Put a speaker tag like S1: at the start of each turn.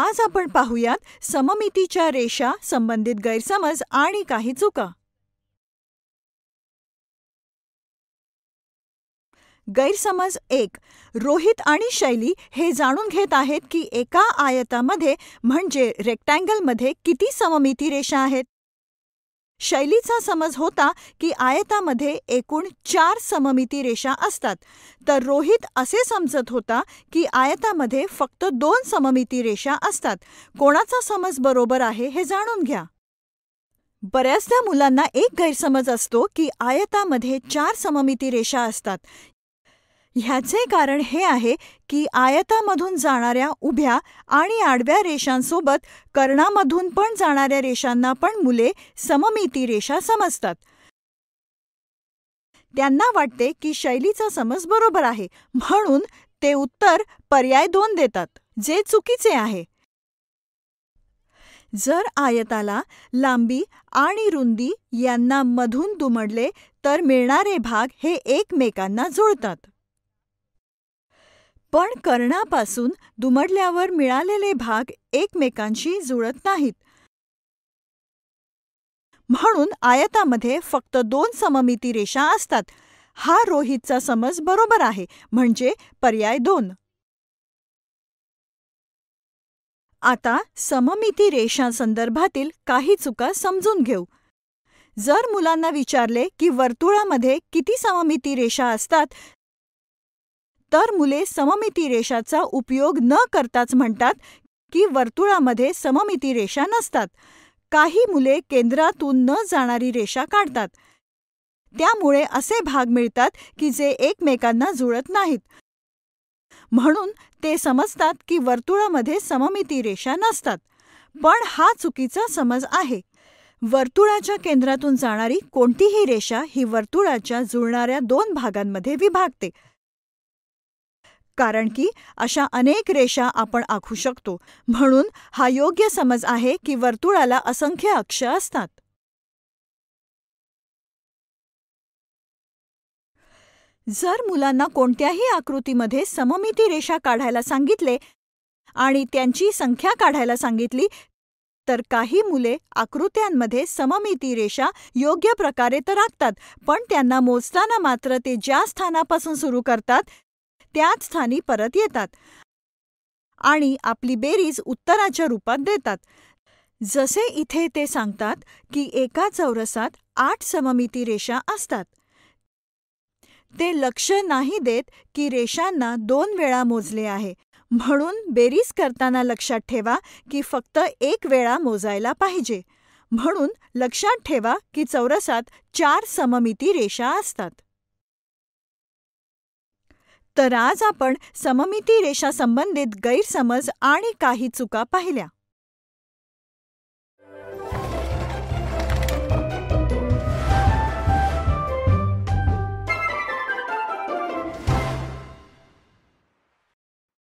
S1: आज आपण पाहूयात सममितीच्या रेषा संबंधित गैरसमज आणि काही चुका गैरसमज एक रोहित आणि शैली हे जाणून घेत आहेत की एका आयतामध्ये म्हणजे रेक्टँगलमध्ये किती सममिती रेषा आहेत शैलीचा समज होता की आयतामध्ये एकूण चार सममिती रेषा असतात तर रोहित असे समजत होता की आयतामध्ये फक्त दोन सममिती रेषा असतात कोणाचा समज बरोबर आहे हे जाणून घ्या बऱ्याचदा मुलांना एक गैरसमज असतो की आयतामध्ये चार सममिती रेषा असतात ह्याचे कारण हे आहे की आयतामधून जाणाऱ्या उभ्या आणि आडव्या रेषांसोबत कर्णामधून पण जाणाऱ्या रेषांना पण मुले सममिती रेषा समजतात त्यांना वाटते की शैलीचा समज बरोबर आहे म्हणून ते उत्तर पर्याय दोन देतात जे चुकीचे आहे जर आयताला लांबी आणि रुंदी यांना मधून दुमडले तर मिळणारे भाग हे एकमेकांना जुळतात पण कर्णापासून दुमडल्यावर मिळालेले भाग एकमेकांशी जुळत नाहीत म्हणून आयतामध्ये फक्त दोन सममिती रेषा असतात हा रोहितचा समज बरोबर आहे म्हणजे पर्याय दोन आता सममिती रेषांसंदर्भातील काही चुका समजून घेऊ जर मुलांना विचारले की वर्तुळामध्ये किती सममिती रेषा असतात तर मुले सममिती रेषाचा उपयोग न करताच म्हणतात की वर्तुळामध्ये सममिती रेषा नसतात काही मुले केंद्रातून न जाणारी रेषा काढतात त्यामुळे असे भाग मिळतात की जे एकमेकांना जुळत नाहीत म्हणून ते समजतात की वर्तुळामध्ये सममिती रेषा नसतात पण हा चुकीचा समज आहे वर्तुळाच्या केंद्रातून जाणारी कोणतीही रेषा ही वर्तुळाच्या जुळणाऱ्या दोन भागांमध्ये विभागते कारण की अशा अनेक रेषा आपण आखू शकतो म्हणून हा योग्य समज आहे की वर्तुळाला असंख्य अक्ष असतात जर मुलांना कोणत्याही आकृतीमध्ये सममिती रेषा काढायला सांगितले आणि त्यांची संख्या काढायला सांगितली तर काही मुले आकृत्यांमध्ये सममिती रेषा योग्य प्रकारे तर आखतात पण त्यांना मोजताना मात्र ते ज्या स्थानापासून सुरू करतात त्याच स्थानी परत येतात आणि आपली बेरीज उत्तराच्या रूपात देतात जसे इथे ते सांगतात की एका चौरसात आठ सममिती रेषा असतात ते लक्ष नाही देत की रेषांना दोन वेळा मोजले आहे म्हणून बेरीज करताना लक्षात ठेवा की फक्त एक वेळा मोजायला पाहिजे म्हणून लक्षात ठेवा की चौरसात चार सममिती रेषा असतात तर आज आपण सममिती रेषासंबंधित गैरसमज आणि काही चुका पाहिल्या